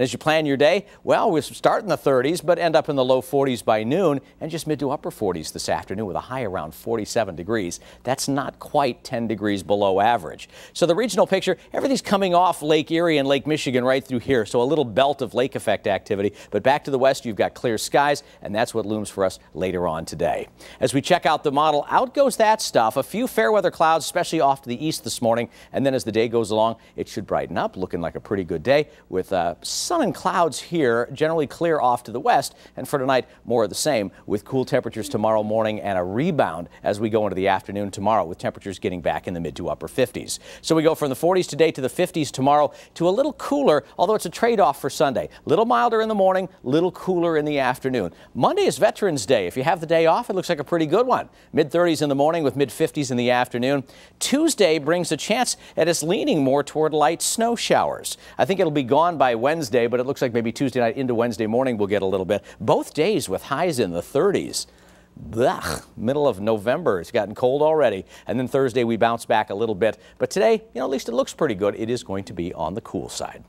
And as you plan your day, well, we start in the 30s, but end up in the low 40s by noon and just mid to upper 40s this afternoon with a high around 47 degrees. That's not quite 10 degrees below average. So the regional picture, everything's coming off Lake Erie and Lake Michigan right through here. So a little belt of lake effect activity. But back to the west, you've got clear skies, and that's what looms for us later on today. As we check out the model, out goes that stuff. A few fair weather clouds, especially off to the east this morning. And then as the day goes along, it should brighten up, looking like a pretty good day with uh, sun and clouds here, generally clear off to the west. And for tonight, more of the same with cool temperatures tomorrow morning and a rebound as we go into the afternoon tomorrow with temperatures getting back in the mid to upper 50s. So we go from the 40s today to the 50s tomorrow to a little cooler, although it's a trade off for Sunday. Little milder in the morning, little cooler in the afternoon. Monday is Veterans Day. If you have the day off, it looks like a pretty good one. Mid 30s in the morning with mid 50s in the afternoon. Tuesday brings a chance us leaning more toward light snow showers. I think it'll be gone by Wednesday. Wednesday, but it looks like maybe Tuesday night into Wednesday morning we'll get a little bit. Both days with highs in the 30s. Blech, middle of November. It's gotten cold already. And then Thursday we bounce back a little bit. But today, you know, at least it looks pretty good. It is going to be on the cool side.